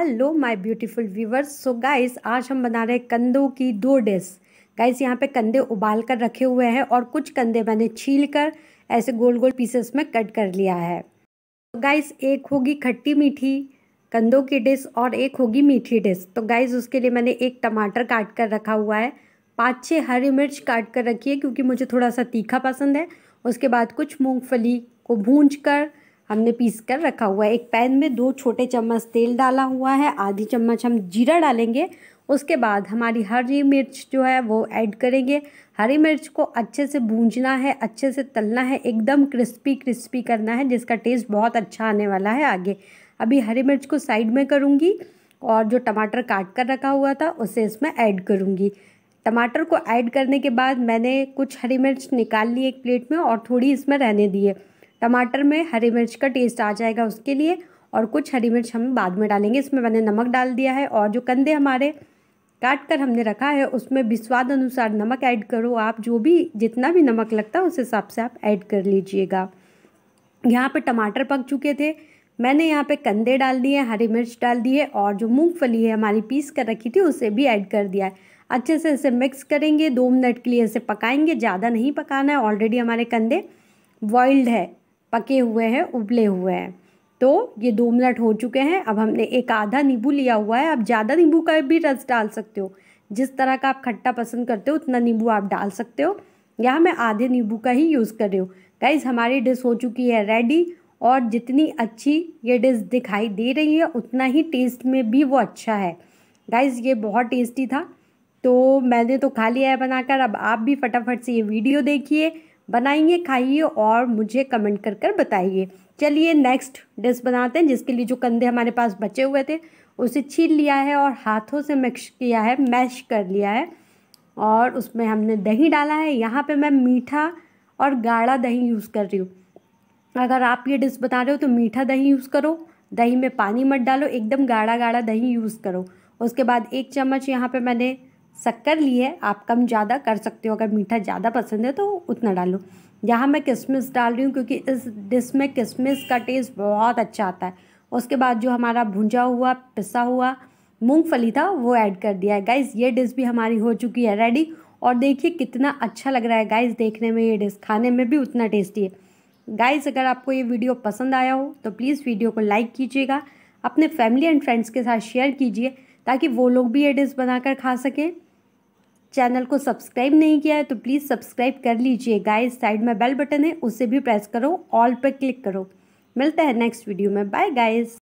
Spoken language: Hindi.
hello my beautiful viewers so guys आज हम बना रहे हैं कंदों की दो डिश गाइस यहाँ पे कंदे उबाल कर रखे हुए हैं और कुछ कंदे मैंने छील कर ऐसे गोल गोल पीसेस में कट कर लिया है तो गाइस एक होगी खट्टी मीठी कंदों की डिश और एक होगी मीठी डिश तो गाइस उसके लिए मैंने एक टमाटर काट कर रखा हुआ है पाँच छः हरी मिर्च काट कर रखी है क्योंकि मुझे थोड़ा सा तीखा पसंद है उसके बाद कुछ मूँगफली को भूंज कर हमने पीस कर रखा हुआ है एक पैन में दो छोटे चम्मच तेल डाला हुआ है आधी चम्मच हम जीरा डालेंगे उसके बाद हमारी हरी मिर्च जो है वो ऐड करेंगे हरी मिर्च को अच्छे से भूंजना है अच्छे से तलना है एकदम क्रिस्पी क्रिस्पी करना है जिसका टेस्ट बहुत अच्छा आने वाला है आगे अभी हरी मिर्च को साइड में करूँगी और जो टमाटर काट कर रखा हुआ था उसे इसमें ऐड करूँगी टमाटर को ऐड करने के बाद मैंने कुछ हरी मिर्च निकाल ली एक प्लेट में और थोड़ी इसमें रहने दिए टमाटर में हरी मिर्च का टेस्ट आ जाएगा उसके लिए और कुछ हरी मिर्च हम बाद में डालेंगे इसमें मैंने नमक डाल दिया है और जो कंधे हमारे काट कर हमने रखा है उसमें भी स्वाद अनुसार नमक ऐड करो आप जो भी जितना भी नमक लगता है उस हिसाब से आप ऐड कर लीजिएगा यहाँ पे टमाटर पक चुके थे मैंने यहाँ पे कंधे डाल दिए हरी मिर्च डाल दी है और जो मूंगफली है हमारी पीस कर रखी थी उसे भी ऐड कर दिया है अच्छे से इसे मिक्स करेंगे दो मिनट के लिए इसे पकाएंगे ज़्यादा नहीं पकाना है ऑलरेडी हमारे कंधे बॉइल्ड है पके हुए हैं उबले हुए हैं तो ये दो मिनट हो चुके हैं अब हमने एक आधा नींबू लिया हुआ है आप ज़्यादा नींबू का भी रस डाल सकते हो जिस तरह का आप खट्टा पसंद करते हो उतना नींबू आप डाल सकते हो यहाँ मैं आधे नींबू का ही यूज़ कर रही हूँ गाइज़ हमारी डिश हो चुकी है रेडी और जितनी अच्छी ये डिश दिखाई दे रही है उतना ही टेस्ट में भी वो अच्छा है गाइज़ ये बहुत टेस्टी था तो मैंने तो खा लिया है बनाकर अब आप भी फटाफट से ये वीडियो देखिए बनाइए खाइए और मुझे कमेंट कर कर बताइए चलिए नेक्स्ट डिश बनाते हैं जिसके लिए जो कंधे हमारे पास बचे हुए थे उसे छील लिया है और हाथों से मिक्स किया है मैश कर लिया है और उसमें हमने दही डाला है यहाँ पे मैं मीठा और गाढ़ा दही यूज़ कर रही हूँ अगर आप ये डिश बना रहे हो तो मीठा दही यूज़ करो दही में पानी मत डालो एकदम गाढ़ा गाढ़ा दही यूज़ करो उसके बाद एक चम्मच यहाँ पे मैंने शक्कर ली है आप कम ज़्यादा कर सकते हो अगर मीठा ज़्यादा पसंद है तो उतना डालो यहाँ मैं किशमिश डाल रही हूँ क्योंकि इस डिश में किशमिश का टेस्ट बहुत अच्छा आता है उसके बाद जो हमारा भुंजा हुआ पिसा हुआ मूंगफली था वो ऐड कर दिया है गाइज़ ये डिश भी हमारी हो चुकी है रेडी और देखिए कितना अच्छा लग रहा है गाइज देखने में ये डिश खाने में भी उतना टेस्टी है गाइज अगर आपको ये वीडियो पसंद आया हो तो प्लीज़ वीडियो को लाइक कीजिएगा अपने फैमिली एंड फ्रेंड्स के साथ शेयर कीजिए ताकि वो लोग भी ये डिश बनाकर खा सकें चैनल को सब्सक्राइब नहीं किया है तो प्लीज़ सब्सक्राइब कर लीजिए गाइस साइड में बेल बटन है उसे भी प्रेस करो ऑल पर क्लिक करो मिलता है नेक्स्ट वीडियो में बाय गाइस